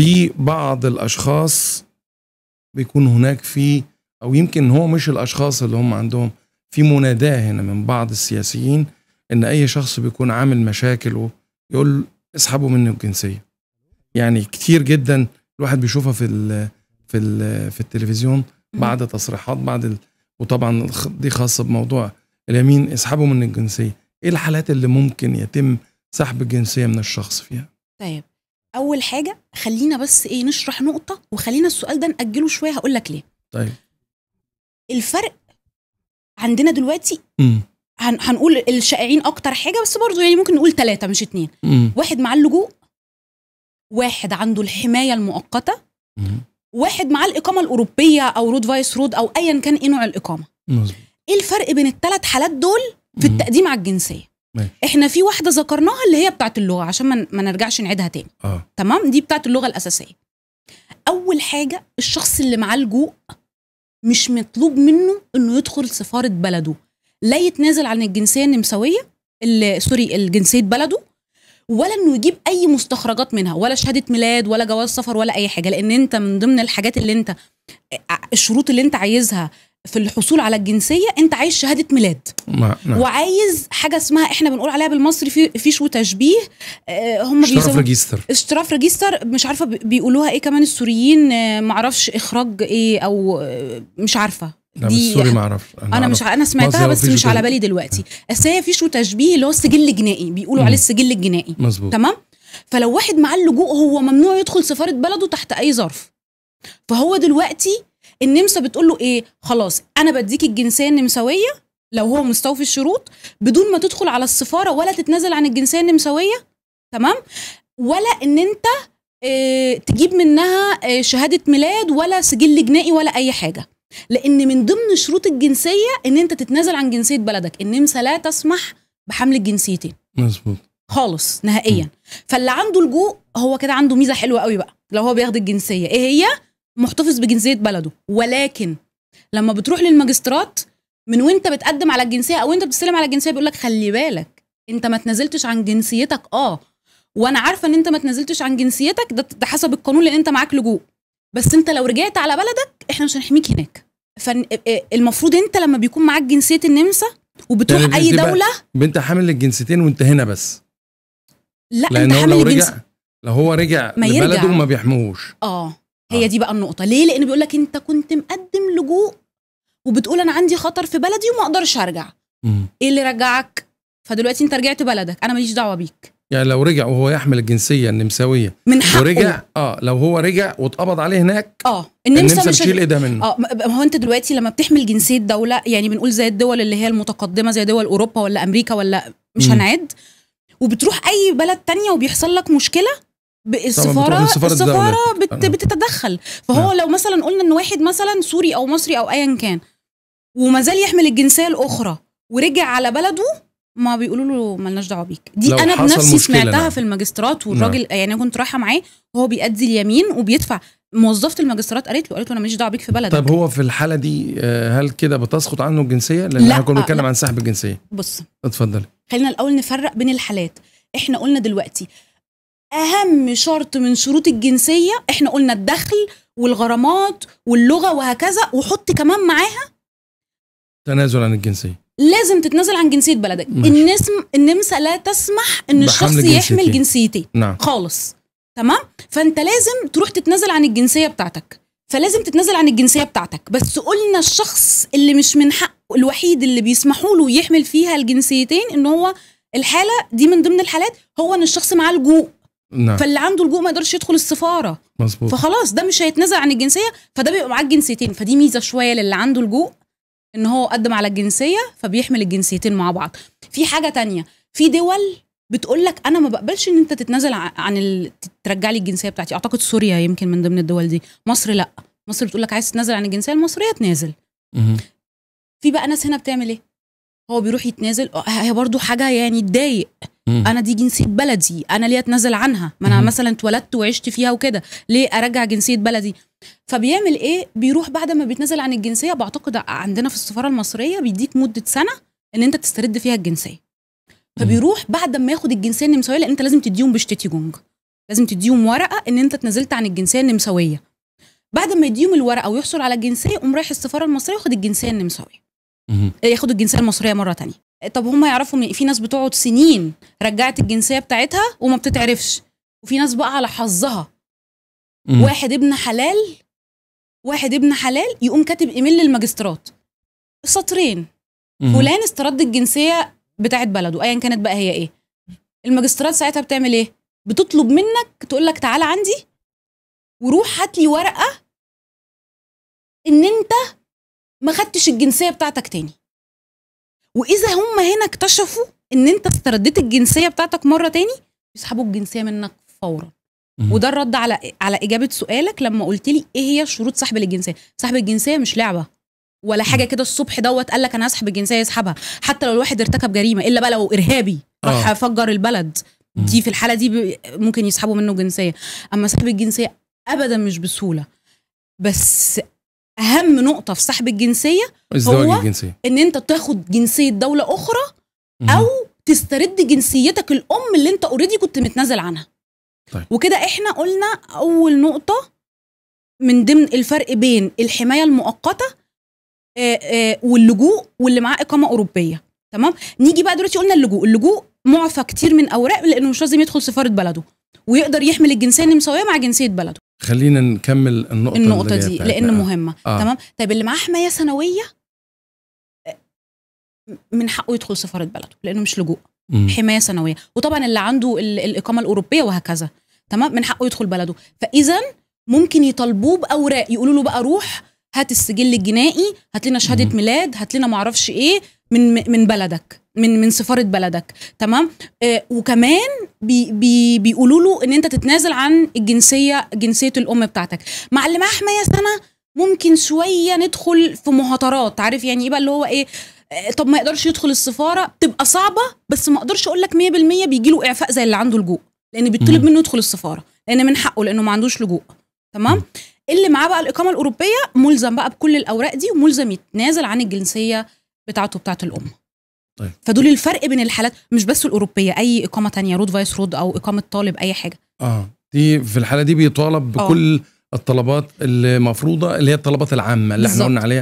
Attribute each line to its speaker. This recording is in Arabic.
Speaker 1: في بعض الاشخاص بيكون هناك في او يمكن هو مش الاشخاص اللي هم عندهم في مناداه هنا من بعض السياسيين ان اي شخص بيكون عامل مشاكل يقول اسحبوا مني الجنسيه يعني كتير جدا الواحد بيشوفها في الـ في الـ في التلفزيون بعد تصريحات بعد وطبعا دي خاصه بموضوع اليمين اسحبوا من الجنسيه ايه الحالات اللي ممكن يتم سحب الجنسيه من الشخص فيها
Speaker 2: طيب اول حاجه خلينا بس ايه نشرح نقطه وخلينا السؤال ده ناجله شويه هقول لك ليه طيب الفرق عندنا دلوقتي هن هنقول الشائعين اكتر حاجه بس برضه يعني ممكن نقول ثلاثه مش اتنين مم. واحد مع اللجوء واحد عنده الحمايه المؤقته مم. واحد مع الاقامه الاوروبيه او رود فايس رود او ايا كان ايه نوع الاقامه مزبوط. ايه الفرق بين الثلاث حالات دول في التقديم على الجنسيه ماشي. احنا في واحده ذكرناها اللي هي بتاعه اللغه عشان ما نرجعش نعيدها تاني آه. تمام دي بتاعه اللغه الاساسيه اول حاجه الشخص اللي معاه الجوء مش مطلوب منه انه يدخل سفاره بلده لا يتنازل عن الجنسيه النمساويه اللي سوري الجنسيه بلده ولا انه يجيب اي مستخرجات منها ولا شهاده ميلاد ولا جواز سفر ولا اي حاجه لان انت من ضمن الحاجات اللي انت آه، الشروط اللي انت عايزها في الحصول على الجنسيه انت عايز شهاده ميلاد ما. نعم. وعايز حاجه اسمها احنا بنقول عليها بالمصري في فيش وتشبيه آه، هم اشتراف ريجستر اشتراف ريجستر مش عارفه بيقولوها ايه كمان السوريين آه، معرفش اخراج ايه او آه، مش عارفه دي سوري ما
Speaker 1: اعرف انا, أنا مش انا سمعتها بس مش على بالي
Speaker 2: دلوقتي بس هي فيش وتشبيه اللي هو السجل الجنائي بيقولوا عليه السجل الجنائي مظبوط تمام فلو واحد معاه اللجوء هو ممنوع يدخل سفاره بلده تحت اي ظرف فهو دلوقتي النمسا بتقول له ايه خلاص انا بديك الجنسيه النمساويه لو هو مستوفي الشروط بدون ما تدخل على السفاره ولا تتنازل عن الجنسيه النمساويه تمام ولا ان انت اه تجيب منها اه شهاده ميلاد ولا سجل جنائي ولا اي حاجه لان من ضمن شروط الجنسيه ان انت تتنازل عن جنسيه بلدك النمسا لا تسمح بحمل الجنسيتين مظبوط خالص نهائيا فاللي عنده لجوء هو كده عنده ميزه حلوه قوي بقى لو هو بياخد الجنسيه ايه هي محتفظ بجنسيه بلده ولكن لما بتروح للماجسترات من وانت بتقدم على الجنسيه او انت بتستلم على الجنسيه بيقول لك خلي بالك انت ما تنازلتش عن جنسيتك اه وانا عارفه ان انت ما تنازلتش عن جنسيتك ده, ده حسب القانون لان انت معاك لجوء بس انت لو رجعت على بلدك احنا مش هنحميك هناك فالمفروض انت لما بيكون معاك جنسيه النمسا وبتروح يعني اي دوله
Speaker 1: بنت حامل الجنسيتين وانت هنا بس
Speaker 2: لا انت حامل لو رجع
Speaker 1: لو هو رجع ما لبلده ما بيحموهوش
Speaker 2: اه هي آه. دي بقى النقطه ليه لان بيقول لك انت كنت مقدم لجوء وبتقول انا عندي خطر في بلدي وما اقدرش ارجع ايه اللي رجعك فدلوقتي انت رجعت بلدك انا ماليش دعوه بيك
Speaker 1: يعني لو رجع وهو يحمل الجنسيه النمساويه من حقه ورجع اه لو هو رجع واتقبض عليه هناك
Speaker 2: اه النمسا, النمسا مش هتشيل ايدها منه اه ما هو انت دلوقتي لما بتحمل جنسيه دوله يعني بنقول زي الدول اللي هي المتقدمه زي دول اوروبا ولا امريكا ولا مش م. هنعد وبتروح اي بلد تانية وبيحصل لك مشكله السفاره السفاره بت بتتدخل فهو نعم. لو مثلا قلنا ان واحد مثلا سوري او مصري او ايا كان وما زال يحمل الجنسيه الاخرى ورجع على بلده ما بيقولوا له ملناش دعوه بيك دي انا بنفسي سمعتها نعم. في الماجسترات والراجل نعم. يعني كنت رايحه معاه وهو بيأدي اليمين وبيدفع موظفه الماجسترات قالت له قالت له انا ماليش دعوه بيك في بلدك طب
Speaker 1: هو في الحاله دي آه، هل كده بتسقط عنه الجنسيه لان لا. احنا كنا بنتكلم عن سحب الجنسيه بص اتفضلي
Speaker 2: خلينا الاول نفرق بين الحالات احنا قلنا دلوقتي اهم شرط من شروط الجنسيه احنا قلنا الدخل والغرامات واللغه وهكذا وحط كمان معاها
Speaker 1: تنازل عن الجنسيه
Speaker 2: لازم تتنازل عن جنسيه بلدك النسم النمسا لا تسمح ان الشخص جنسيتي. يحمل جنسيتين نعم. خالص تمام فانت لازم تروح تتنازل عن الجنسيه بتاعتك فلازم تتنازل عن الجنسيه بتاعتك بس قلنا الشخص اللي مش من حقه الوحيد اللي بيسمحوا له يحمل فيها الجنسيتين ان هو الحاله دي من ضمن الحالات هو ان الشخص معاه لجوء نعم. فاللي عنده لجوء ما يقدرش يدخل السفاره مظبوط فخلاص ده مش هيتنزع عن الجنسيه فده بيبقى معاه الجنسيتين فدي ميزه شويه للي عنده لجوء ان هو قدم على الجنسيه فبيحمل الجنسيتين مع بعض في حاجه تانية في دول بتقول لك انا ما بقبلش ان انت تتنازل عن ال... ترجع لي الجنسيه بتاعتي اعتقد سوريا يمكن من ضمن الدول دي مصر لا مصر بتقول لك عايز تتنازل عن الجنسيه المصريه تنازل في بقى ناس هنا بتعمل ايه هو بيروح يتنازل هي برضو حاجه يعني تضايق انا دي جنسيه بلدي انا ليه اتنازل عنها ما انا مثلا اتولدت وعشت فيها وكده ليه ارجع جنسيه بلدي فبيعمل ايه بيروح بعد ما بيتنازل عن الجنسيه بعتقد عندنا في السفاره المصريه بيديك مده سنه ان انت تسترد فيها الجنسيه فبيروح بعد ما ياخد الجنسيه النمساويه لان انت لازم تديهم بشتتي جونج لازم تديهم ورقه ان انت اتنازلت عن الجنسيه النمساويه بعد ما يديهم الورقه ويحصل على الجنسيه يقوم رايح السفاره المصريه ياخد الجنسيه النمساويه آه، ياخد الجنسيه المصريه مره تانية طب هم يعرفوا من في ناس بتقعد سنين رجعت الجنسيه بتاعتها وما بتتعرفش وفي ناس بقى على حظها مم. واحد ابن حلال واحد ابن حلال يقوم كاتب ايميل للماجسترات سطرين فلان استرد الجنسيه بتاعت بلده ايا كانت بقى هي ايه الماجسترات ساعتها بتعمل ايه بتطلب منك تقول لك تعالى عندي وروح هات لي ورقه ان انت ما خدتش الجنسيه بتاعتك تاني واذا هم هنا اكتشفوا ان انت استرديت الجنسيه بتاعتك مره تاني يسحبوا الجنسيه منك فورا وده الرد على على اجابه سؤالك لما قلت لي ايه هي شروط سحب الجنسيه سحب الجنسيه مش لعبه ولا حاجه كده الصبح دوت قال لك انا هسحب الجنسيه يسحبها حتى لو الواحد ارتكب جريمه الا بقى لو ارهابي راح آه. فجر البلد دي في الحاله دي ممكن يسحبوا منه جنسيه اما سحب الجنسيه ابدا مش بسهوله بس اهم نقطه في سحب الجنسيه الزواج هو الجنسيه ان انت تاخد جنسيه دوله اخرى او تسترد جنسيتك الام اللي انت اوريدي كنت متنازل عنها طيب. وكده احنا قلنا اول نقطه من ضمن الفرق بين الحمايه المؤقته آه، آه، واللجوء واللي معاه اقامه اوروبيه تمام نيجي بقى دلوقتي قلنا اللجوء اللجوء معفى كتير من اوراق لانه مش لازم يدخل سفاره بلده ويقدر يحمل الجنسيه النمساويه مع جنسيه بلده
Speaker 1: خلينا نكمل النقطة النقطة دي لأن مهمة آه. تمام
Speaker 2: طيب اللي معاه حماية سنوية آه، من حقه يدخل سفارة بلده لأنه مش لجوء مم. حماية سنوية وطبعا اللي عنده الإقامة الأوروبية وهكذا تمام من حقه يدخل بلده فإذا ممكن يطالبوه بأوراق يقولوا له بقى روح هات السجل الجنائي هات لنا شهادة ميلاد هات لنا معرفش إيه من من بلدك من من سفاره بلدك تمام آه وكمان بي بي بيقولوا له ان انت تتنازل عن الجنسيه جنسيه الام بتاعتك مع اللي معاه حمايه سنه ممكن شويه ندخل في مهاترات عارف يعني ايه بقى اللي هو ايه آه، طب ما يقدرش يدخل السفاره بتبقى صعبه بس ما اقدرش اقول لك 100% بيجي له اعفاء زي اللي عنده لجوء لان بيطلب منه يدخل السفاره لان من حقه لانه ما عندوش لجوء تمام اللي معاه بقى الاقامه الاوروبيه ملزم بقى بكل الاوراق دي وملزم يتنازل عن الجنسيه بتاعته بتاعت الام طيب. فدول الفرق بين الحالات مش بس الاوروبيه اي اقامه تانية رود فايس رود او اقامه طالب اي حاجه
Speaker 1: اه دي في الحاله دي بيطالب آه. بكل أوه. الطلبات المفروضه اللي هي الطلبات العامه اللي بالزبط. احنا قلنا عليها